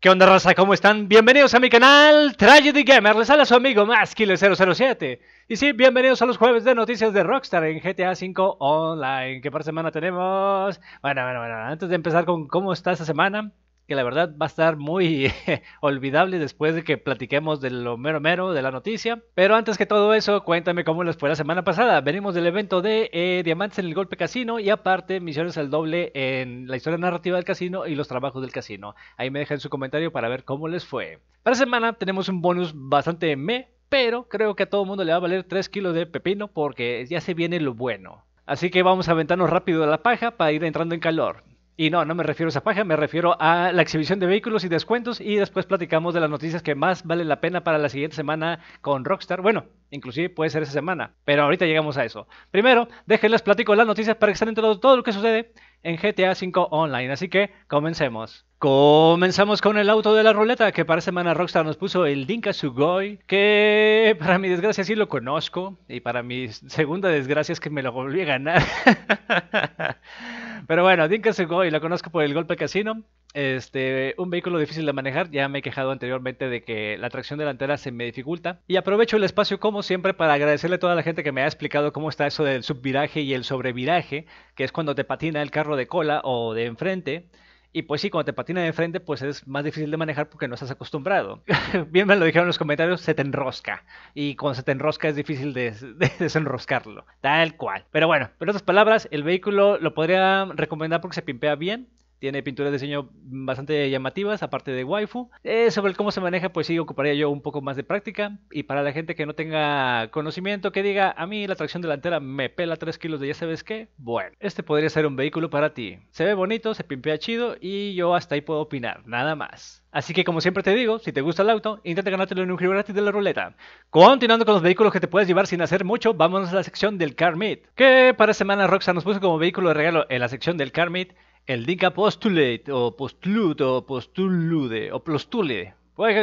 ¿Qué onda raza? ¿Cómo están? Bienvenidos a mi canal Tragedy Gamer, les habla su amigo maskile 007 Y sí, bienvenidos a los jueves de noticias de Rockstar en GTA V Online Qué par semana tenemos... Bueno, bueno, bueno, antes de empezar con cómo está esta semana que la verdad va a estar muy olvidable después de que platiquemos de lo mero mero de la noticia. Pero antes que todo eso, cuéntame cómo les fue la semana pasada. Venimos del evento de eh, Diamantes en el Golpe Casino y aparte misiones al doble en la historia narrativa del casino y los trabajos del casino. Ahí me dejan su comentario para ver cómo les fue. Para semana tenemos un bonus bastante me, pero creo que a todo el mundo le va a valer 3 kilos de pepino porque ya se viene lo bueno. Así que vamos a aventarnos rápido a la paja para ir entrando en calor. Y no, no me refiero a esa página, me refiero a la exhibición de vehículos y descuentos y después platicamos de las noticias que más valen la pena para la siguiente semana con Rockstar. Bueno, inclusive puede ser esa semana, pero ahorita llegamos a eso. Primero, déjenles platico las noticias para que estén enterados de todo lo que sucede en GTA V Online, así que comencemos. Comenzamos con el auto de la ruleta que para semana Rockstar nos puso el Dinka Sugoi, que para mi desgracia sí lo conozco y para mi segunda desgracia es que me lo volví a ganar. Pero bueno, Dinka Sugoi lo conozco por el golpe casino. Este, un vehículo difícil de manejar, ya me he quejado anteriormente de que la tracción delantera se me dificulta. Y aprovecho el espacio como siempre para agradecerle a toda la gente que me ha explicado cómo está eso del subviraje y el sobreviraje, que es cuando te patina el carro de cola o de enfrente. Y pues sí, cuando te patina de frente, pues es más difícil de manejar porque no estás acostumbrado. Bien me lo dijeron en los comentarios, se te enrosca. Y cuando se te enrosca es difícil de, de, desenroscarlo. Tal cual. Pero bueno, en otras palabras, el vehículo lo podría recomendar porque se pimpea bien. Tiene pinturas de diseño bastante llamativas, aparte de waifu. Eh, sobre cómo se maneja, pues sí, ocuparía yo un poco más de práctica. Y para la gente que no tenga conocimiento, que diga, a mí la tracción delantera me pela 3 kilos de ya sabes qué, bueno, este podría ser un vehículo para ti. Se ve bonito, se pimpea chido y yo hasta ahí puedo opinar, nada más. Así que como siempre te digo, si te gusta el auto, intenta ganártelo en un giro gratis de la ruleta. Continuando con los vehículos que te puedes llevar sin hacer mucho, vamos a la sección del Car Meet. Que para semana Roxa nos puso como vehículo de regalo en la sección del Car Meet el DICA postulate o postlude o postulude o postule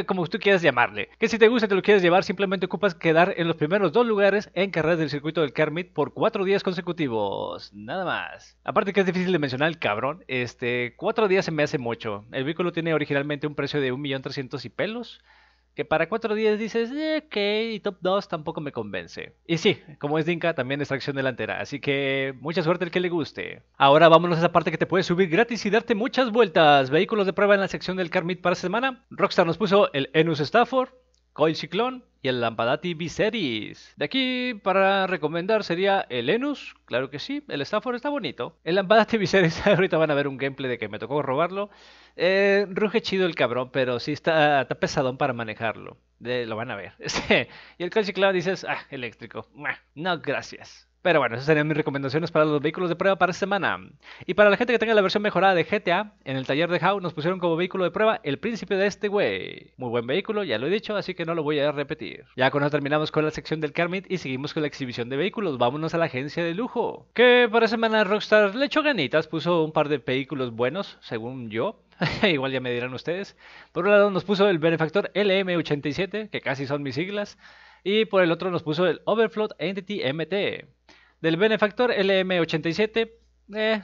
como tú quieras llamarle. Que si te gusta te lo quieres llevar, simplemente ocupas quedar en los primeros dos lugares en carreras del circuito del Kermit por cuatro días consecutivos. Nada más. Aparte que es difícil de mencionar el cabrón, este, cuatro días se me hace mucho. El vehículo tiene originalmente un precio de 1.300.000 y pelos que para días dices, eh, ok, y top 2 tampoco me convence. Y sí, como es Dinka, también es tracción delantera, así que mucha suerte al que le guste. Ahora vámonos a esa parte que te puedes subir gratis y darte muchas vueltas. Vehículos de prueba en la sección del Carmit para semana. Rockstar nos puso el Enus Stafford, Coil Cyclone, y el Lampadati Viserys. De aquí para recomendar sería el Enus, claro que sí, el Stafford está bonito. El Lampadati Viserys, ahorita van a ver un gameplay de que me tocó robarlo. Eh, ruge chido el cabrón, pero sí está, pesadón para manejarlo. De, lo van a ver. y el Calciclava dices, ah, eléctrico. No, gracias. Pero bueno, esas serían mis recomendaciones para los vehículos de prueba para esta semana. Y para la gente que tenga la versión mejorada de GTA, en el taller de How nos pusieron como vehículo de prueba el príncipe de este güey. Muy buen vehículo, ya lo he dicho, así que no lo voy a repetir. Ya con eso terminamos con la sección del Kermit y seguimos con la exhibición de vehículos. Vámonos a la agencia de lujo. Que para semana Rockstar le echó ganitas, puso un par de vehículos buenos, según yo. Igual ya me dirán ustedes. Por un lado nos puso el benefactor LM87, que casi son mis siglas. Y por el otro nos puso el Overflow Entity MT. Del benefactor LM87, eh,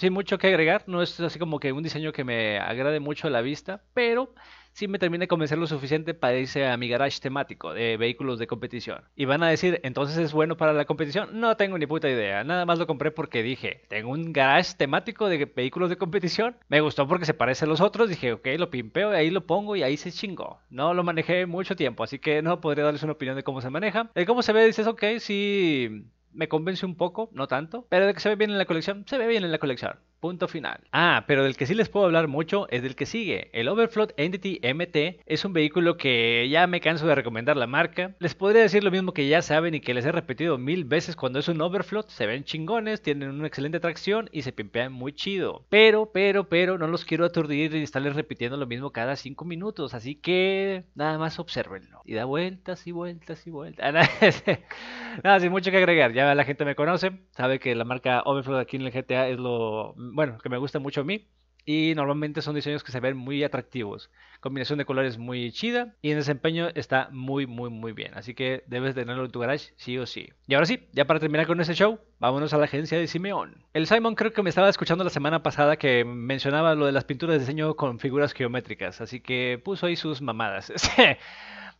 sin mucho que agregar, no es así como que un diseño que me agrade mucho a la vista, pero sí me termina de convencer lo suficiente para irse a mi garage temático de vehículos de competición. Y van a decir, entonces es bueno para la competición. No tengo ni puta idea, nada más lo compré porque dije, tengo un garage temático de vehículos de competición. Me gustó porque se parece a los otros, dije, ok, lo pimpeo, y ahí lo pongo y ahí se chingó. No lo manejé mucho tiempo, así que no podría darles una opinión de cómo se maneja. El cómo se ve, dices, ok, sí me convence un poco, no tanto, pero de que se ve bien en la colección, se ve bien en la colección. Punto final. Ah, pero del que sí les puedo hablar mucho es del que sigue. El Overflow Entity MT es un vehículo que ya me canso de recomendar la marca. Les podría decir lo mismo que ya saben y que les he repetido mil veces cuando es un Overflow. Se ven chingones, tienen una excelente tracción y se pimpean muy chido. Pero, pero, pero no los quiero aturdir y estarles repitiendo lo mismo cada cinco minutos. Así que nada más observenlo. Y da vueltas y vueltas y vueltas. Ah, nada, sin mucho que agregar. Ya la gente me conoce, sabe que la marca Overflow aquí en el GTA es lo bueno, que me gusta mucho a mí. Y normalmente son diseños que se ven muy atractivos. Combinación de colores muy chida. Y en desempeño está muy, muy, muy bien. Así que debes tenerlo en tu garage, sí o sí. Y ahora sí, ya para terminar con este show, vámonos a la agencia de Simeón. El Simon creo que me estaba escuchando la semana pasada que mencionaba lo de las pinturas de diseño con figuras geométricas. Así que puso ahí sus mamadas. Para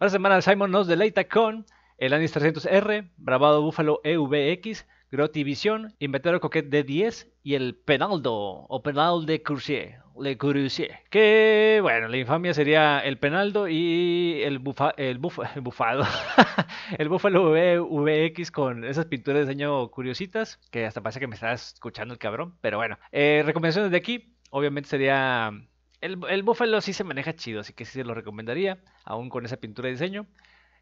la semana el Simon nos deleita con el Anis 300R, Bravado búfalo EVX, Vision, Inventario Coquet de 10 y el Penaldo o Penal de Coursier, Le Que bueno, la infamia sería el Penaldo y el, el, bufado. el Búfalo VX con esas pinturas de diseño curiositas. Que hasta parece que me está escuchando el cabrón. Pero bueno, eh, recomendaciones de aquí. Obviamente sería el, Bufalo sí se maneja chido, así que sí se lo recomendaría, aún con esa pintura de diseño.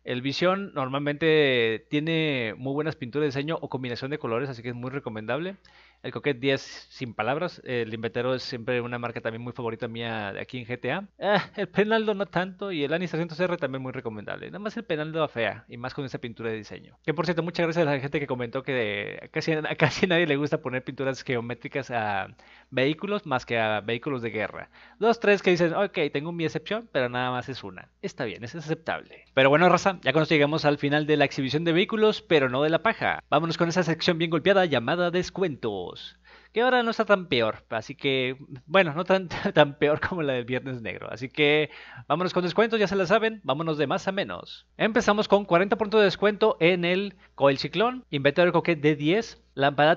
El Vision normalmente tiene muy buenas pinturas de diseño o combinación de colores, así que es muy recomendable. El Coquet 10, sin palabras. El Inventero es siempre una marca también muy favorita mía aquí en GTA. Ah, el Penaldo no tanto. Y el Anis 300R también muy recomendable. Nada más el Penaldo fea. Y más con esa pintura de diseño. Que por cierto, muchas gracias a la gente que comentó que eh, casi, a casi nadie le gusta poner pinturas geométricas a vehículos más que a vehículos de guerra. Dos, tres que dicen, ok, tengo mi excepción, pero nada más es una. Está bien, es aceptable. Pero bueno, raza, ya con esto llegamos al final de la exhibición de vehículos, pero no de la paja. Vámonos con esa sección bien golpeada llamada descuento que ahora no está tan peor, así que, bueno, no tan, tan peor como la del Viernes Negro, así que vámonos con descuentos, ya se la saben, vámonos de más a menos. Empezamos con 40 puntos de descuento en el Coil Ciclón, Inventorio Coquet de 10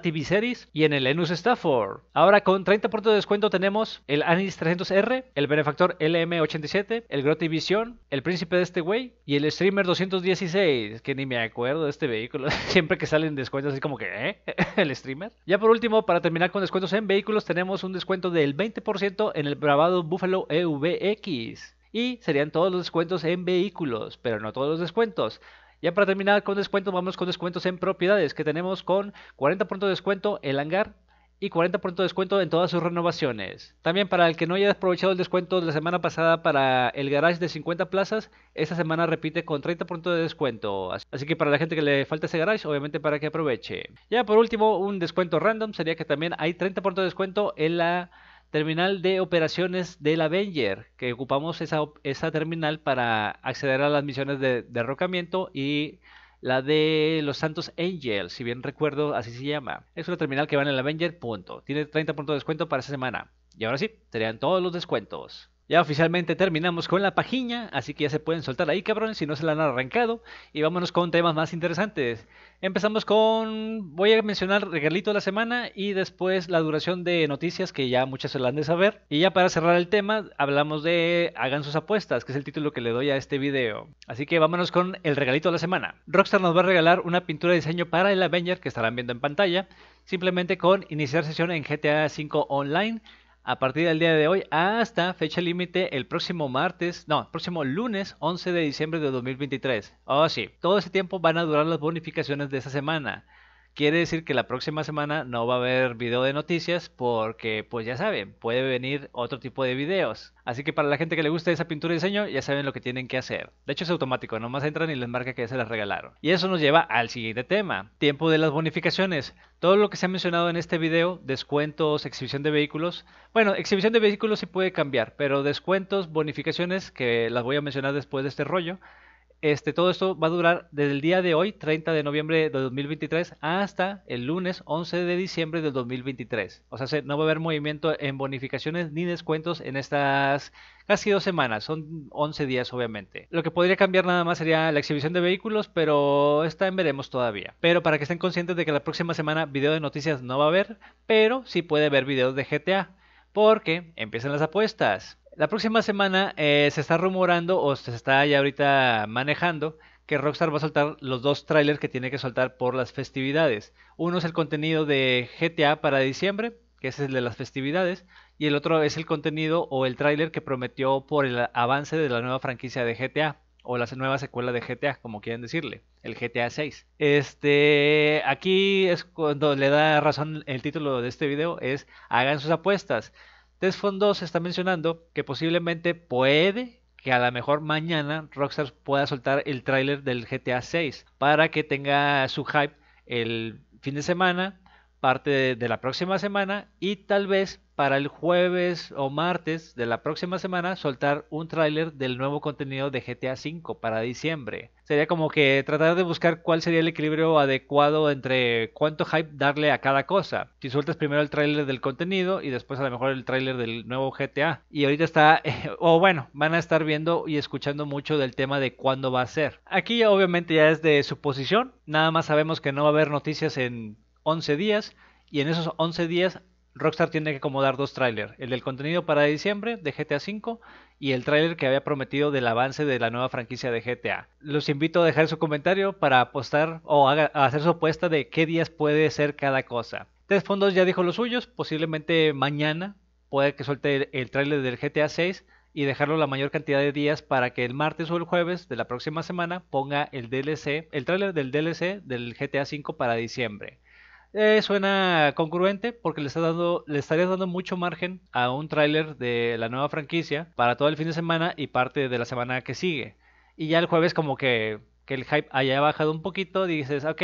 TV Series y en el Enus Stafford. Ahora con 30% de descuento tenemos el Anis 300R, el Benefactor LM87, el Grote Vision, el Príncipe de este güey y el Streamer 216, que ni me acuerdo de este vehículo. Siempre que salen descuentos así como que, ¿eh? el Streamer. Ya por último, para terminar con descuentos en vehículos, tenemos un descuento del 20% en el bravado Buffalo EVX. Y serían todos los descuentos en vehículos, pero no todos los descuentos. Ya para terminar con descuentos, vamos con descuentos en propiedades que tenemos con 40% de descuento el hangar y 40% de descuento en todas sus renovaciones. También para el que no haya aprovechado el descuento de la semana pasada para el garage de 50 plazas, esta semana repite con 30% de descuento. Así que para la gente que le falta ese garage, obviamente para que aproveche. Ya por último, un descuento random sería que también hay 30% de descuento en la terminal de operaciones del Avenger, que ocupamos esa, esa terminal para acceder a las misiones de derrocamiento y la de los Santos Angels, si bien recuerdo, así se llama. Es una terminal que va en el Avenger, punto. Tiene 30 puntos de descuento para esta semana. Y ahora sí, serían todos los descuentos. Ya oficialmente terminamos con la pajiña, así que ya se pueden soltar ahí, cabrón, si no se la han arrancado. Y vámonos con temas más interesantes. Empezamos con, voy a mencionar regalito de la semana y después la duración de noticias que ya muchas se la han de saber. Y ya para cerrar el tema, hablamos de Hagan sus apuestas, que es el título que le doy a este video. Así que vámonos con el regalito de la semana. Rockstar nos va a regalar una pintura de diseño para el Avenger que estarán viendo en pantalla, simplemente con iniciar sesión en GTA V Online a partir del día de hoy hasta fecha límite el próximo martes, no, próximo lunes 11 de diciembre de 2023. Oh, sí, todo ese tiempo van a durar las bonificaciones de esa semana. Quiere decir que la próxima semana no va a haber video de noticias porque, pues ya saben, puede venir otro tipo de videos. Así que para la gente que le gusta esa pintura y diseño, ya saben lo que tienen que hacer. De hecho es automático, nomás entran y les marca que ya se las regalaron. Y eso nos lleva al siguiente tema, tiempo de las bonificaciones. Todo lo que se ha mencionado en este video, descuentos, exhibición de vehículos. Bueno, exhibición de vehículos sí puede cambiar, pero descuentos, bonificaciones, que las voy a mencionar después de este rollo este, todo esto va a durar desde el día de hoy, 30 de noviembre de 2023, hasta el lunes 11 de diciembre de 2023. O sea, no va a haber movimiento en bonificaciones ni descuentos en estas casi dos semanas, son 11 días obviamente. Lo que podría cambiar nada más sería la exhibición de vehículos, pero esta en veremos todavía. Pero para que estén conscientes de que la próxima semana video de noticias no va a haber, pero sí puede haber videos de GTA porque empiezan las apuestas. La próxima semana eh, se está rumorando o se está ya ahorita manejando que Rockstar va a soltar los dos trailers que tiene que soltar por las festividades. Uno es el contenido de GTA para diciembre, que es el de las festividades, y el otro es el contenido o el tráiler que prometió por el avance de la nueva franquicia de GTA o la nueva secuela de GTA, como quieren decirle, el GTA 6. Este, aquí es cuando le da razón el título de este video, es hagan sus apuestas. desfondos 2 está mencionando que posiblemente puede que a lo mejor mañana Rockstar pueda soltar el tráiler del GTA 6 para que tenga su hype el fin de semana parte de, la próxima semana y tal vez para el jueves o martes de la próxima semana soltar un tráiler del nuevo contenido de GTA V para diciembre. Sería como que tratar de buscar cuál sería el equilibrio adecuado entre cuánto hype darle a cada cosa. Si sueltas primero el tráiler del contenido y después a lo mejor el tráiler del nuevo GTA. Y ahorita está, o bueno, van a estar viendo y escuchando mucho del tema de cuándo va a ser. Aquí obviamente ya es de suposición, nada más sabemos que no va a haber noticias en 11 días y en esos 11 días Rockstar tiene que acomodar dos trailers, el del contenido para diciembre de GTA V y el trailer que había prometido del avance de la nueva franquicia de GTA. Los invito a dejar su comentario para apostar o hacer su apuesta de qué días puede ser cada cosa. Tres Fondos ya dijo los suyos, posiblemente mañana puede que suelte el, trailer del GTA 6 y dejarlo la mayor cantidad de días para que el martes o el jueves de la próxima semana ponga el DLC, el tráiler del DLC del GTA V para diciembre. Eh, suena congruente porque le, está dando, le estarías dando mucho margen a un tráiler de la nueva franquicia para todo el fin de semana y parte de la semana que sigue. Y ya el jueves como que, que el hype haya bajado un poquito, dices, ok,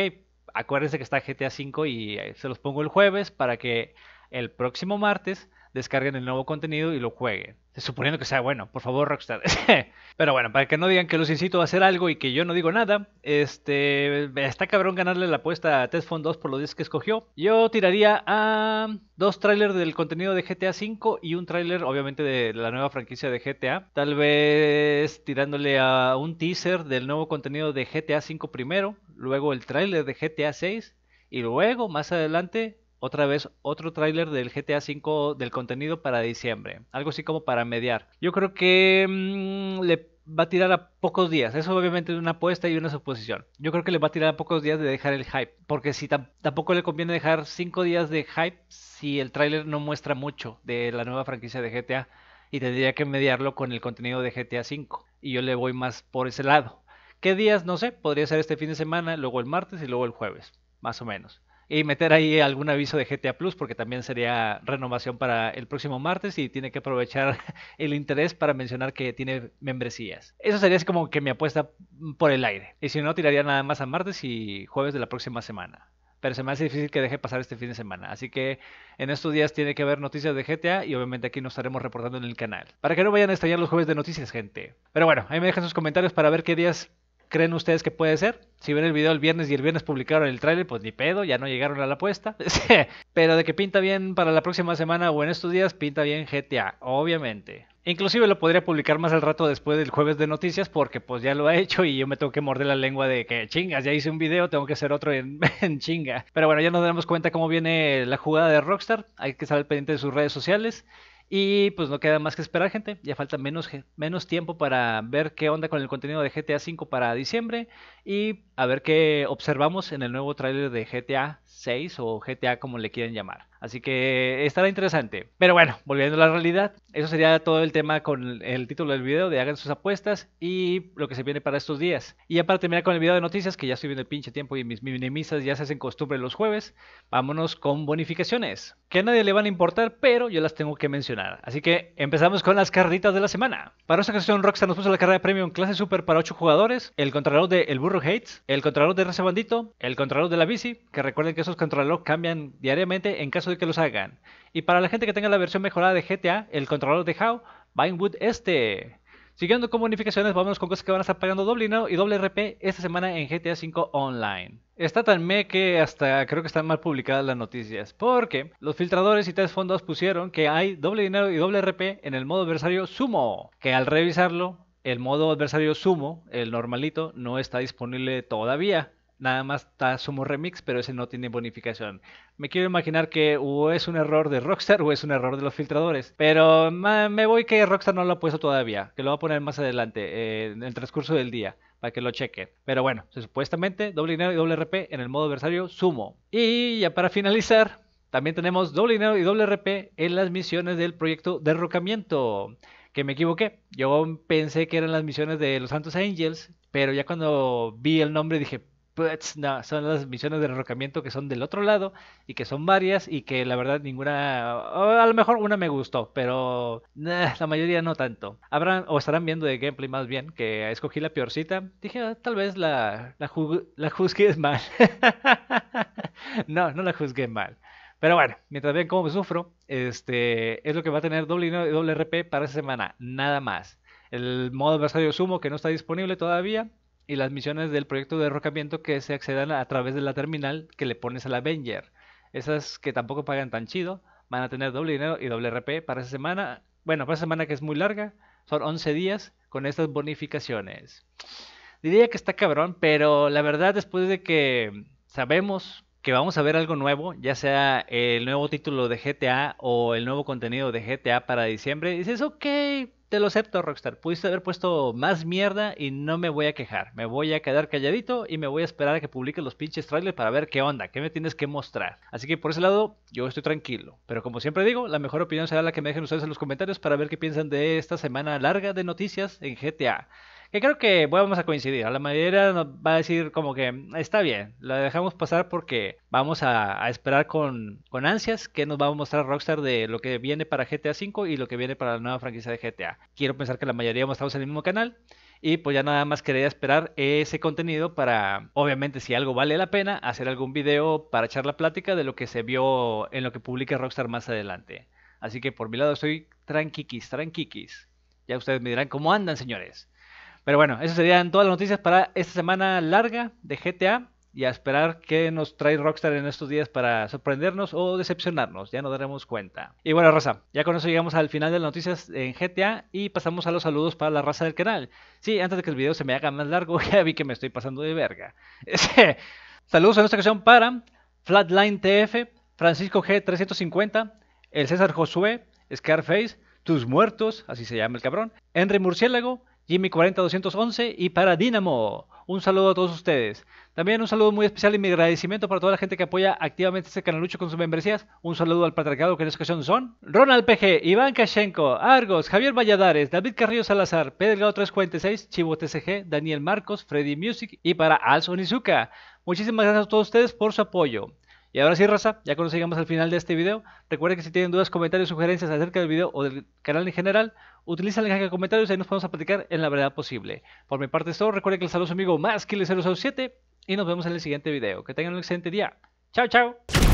acuérdense que está GTA V y eh, se los pongo el jueves para que el próximo martes descarguen el nuevo contenido y lo jueguen. Suponiendo que sea bueno, por favor, Rockstar. Pero bueno, para que no digan que los incito a hacer algo y que yo no digo nada, este está cabrón ganarle la apuesta a Test 2 por los 10 que escogió. Yo tiraría a dos trailers del contenido de GTA V y un trailer, obviamente, de la nueva franquicia de GTA. Tal vez tirándole a un teaser del nuevo contenido de GTA V primero, luego el trailer de GTA 6 y luego, más adelante, otra vez otro tráiler del GTA V del contenido para diciembre. Algo así como para mediar. Yo creo que mm, le va a tirar a pocos días. Eso obviamente es una apuesta y una suposición. Yo creo que le va a tirar a pocos días de dejar el hype. Porque si tampoco le conviene dejar 5 días de hype si el tráiler no muestra mucho de la nueva franquicia de GTA. Y tendría que mediarlo con el contenido de GTA V. Y yo le voy más por ese lado. ¿Qué días? No sé. Podría ser este fin de semana, luego el martes y luego el jueves. Más o menos y meter ahí algún aviso de GTA Plus, porque también sería renovación para el próximo martes y tiene que aprovechar el interés para mencionar que tiene membresías. Eso sería así como que mi apuesta por el aire. Y si no, tiraría nada más a martes y jueves de la próxima semana. Pero se me hace difícil que deje pasar este fin de semana. Así que en estos días tiene que haber noticias de GTA y obviamente aquí nos estaremos reportando en el canal. Para que no vayan a estallar los jueves de noticias, gente. Pero bueno, ahí me dejan sus comentarios para ver qué días creen ustedes que puede ser? Si ven el video el viernes y el viernes publicaron el tráiler, pues ni pedo, ya no llegaron a la apuesta. Pero de que pinta bien para la próxima semana o en estos días, pinta bien GTA, obviamente. Inclusive lo podría publicar más al rato después del jueves de noticias porque pues ya lo ha hecho y yo me tengo que morder la lengua de que chingas, ya hice un video, tengo que hacer otro en, chinga. Pero bueno, ya nos damos cuenta cómo viene la jugada de Rockstar, hay que estar pendiente de sus redes sociales. Y pues no queda más que esperar, gente. Ya falta menos, menos tiempo para ver qué onda con el contenido de GTA V para diciembre y a ver qué observamos en el nuevo tráiler de GTA 6 o GTA como le quieren llamar. Así que estará interesante. Pero bueno, volviendo a la realidad, eso sería todo el tema con el título del video de hagan sus apuestas y lo que se viene para estos días. Y ya para terminar con el video de noticias, que ya estoy viendo el pinche tiempo y mis minimistas ya se hacen costumbre los jueves, vámonos con bonificaciones, que a nadie le van a importar, pero yo las tengo que mencionar. Así que empezamos con las carritas de la semana. Para esta ocasión, Rockstar nos puso la carrera de premium clase super para 8 jugadores, el contralor de El Burro Hates, el contralor de Raza Bandito, el contralor de la bici, que recuerden que esos controlador cambian diariamente en caso de que los hagan. Y para la gente que tenga la versión mejorada de GTA, el controlador de How va este. Siguiendo con bonificaciones, vámonos con cosas que van a estar pagando doble dinero y doble RP esta semana en GTA V Online. Está tan me que hasta creo que están mal publicadas las noticias, porque los filtradores y fondos pusieron que hay doble dinero y doble RP en el modo adversario Sumo, que al revisarlo, el modo adversario Sumo, el normalito, no está disponible todavía nada más está Sumo Remix, pero ese no tiene bonificación. Me quiero imaginar que o es un error de Rockstar o es un error de los filtradores. Pero me voy que Rockstar no lo ha puesto todavía, que lo va a poner más adelante, eh, en el transcurso del día, para que lo chequen. Pero bueno, supuestamente doble dinero y doble RP en el modo adversario Sumo. Y ya para finalizar, también tenemos doble dinero y doble RP en las misiones del proyecto Derrocamiento. Que me equivoqué. Yo pensé que eran las misiones de los Santos Angels, pero ya cuando vi el nombre dije, no, son las misiones de derrocamiento que son del otro lado y que son varias y que la verdad ninguna, a lo mejor una me gustó, pero la mayoría no tanto. Habrán o estarán viendo de gameplay más bien que escogí la peorcita. Dije, ah, tal vez la, la, juzgué mal. no, no la juzgué mal. Pero bueno, mientras vean cómo me sufro, este es lo que va a tener doble RP para esta semana, nada más. El modo adversario sumo que no está disponible todavía, y las misiones del proyecto de derrocamiento que se accedan a través de la terminal que le pones la Avenger. Esas que tampoco pagan tan chido, van a tener doble dinero y doble RP para esa semana. Bueno, para esa semana que es muy larga, son 11 días con estas bonificaciones. Diría que está cabrón, pero la verdad después de que sabemos que vamos a ver algo nuevo, ya sea el nuevo título de GTA o el nuevo contenido de GTA para diciembre, y dices, ok, te lo acepto, Rockstar. Pudiste haber puesto más mierda y no me voy a quejar. Me voy a quedar calladito y me voy a esperar a que publiques los pinches trailers para ver qué onda, qué me tienes que mostrar. Así que por ese lado, yo estoy tranquilo. Pero como siempre digo, la mejor opinión será la que me dejen ustedes en los comentarios para ver qué piensan de esta semana larga de noticias en GTA. Que creo que vamos a coincidir. A la mayoría nos va a decir como que está bien, la dejamos pasar porque vamos a, esperar con, ansias que nos va a mostrar Rockstar de lo que viene para GTA V y lo que viene para la nueva franquicia de GTA. Quiero pensar que la mayoría estamos en el mismo canal. Y pues ya nada más quería esperar ese contenido para, obviamente, si algo vale la pena, hacer algún video para echar la plática de lo que se vio en lo que publique Rockstar más adelante. Así que por mi lado estoy tranquiquis, tranquiquis. Ya ustedes me dirán cómo andan, señores. Pero bueno, esas serían todas las noticias para esta semana larga de GTA y a esperar que nos trae Rockstar en estos días para sorprendernos o decepcionarnos, ya nos daremos cuenta. Y bueno, raza, ya con eso llegamos al final de las noticias en GTA y pasamos a los saludos para la raza del canal. Sí, antes de que el video se me haga más largo, ya vi que me estoy pasando de verga. saludos en esta ocasión para Flatline TF, Francisco G350, el César Josué, Scarface, Tus Muertos, así se llama el cabrón, Henry Murciélago, Jimmy 40211 y para Dinamo. Un saludo a todos ustedes. También un saludo muy especial y mi agradecimiento para toda la gente que apoya activamente este canal canalucho con sus membresías. Un saludo al patriarcado que en esta ocasión son Ronald PG, Iván Kashenko, Argos, Javier Valladares, David Carrillo Salazar, Pedro 346, Chivo TCG, Daniel Marcos, Freddy Music y para Alson Izuka. Muchísimas gracias a todos ustedes por su apoyo. Y ahora sí, raza, ya nos llegamos al final de este video, recuerden que si tienen dudas, comentarios, sugerencias acerca del video o del canal en general, utilicen el caja de comentarios y ahí nos podemos platicar en la verdad posible. Por mi parte es todo, recuerden que les saludo amigo más que 007 y nos vemos en el siguiente video. Que tengan un excelente día. Chao, chao.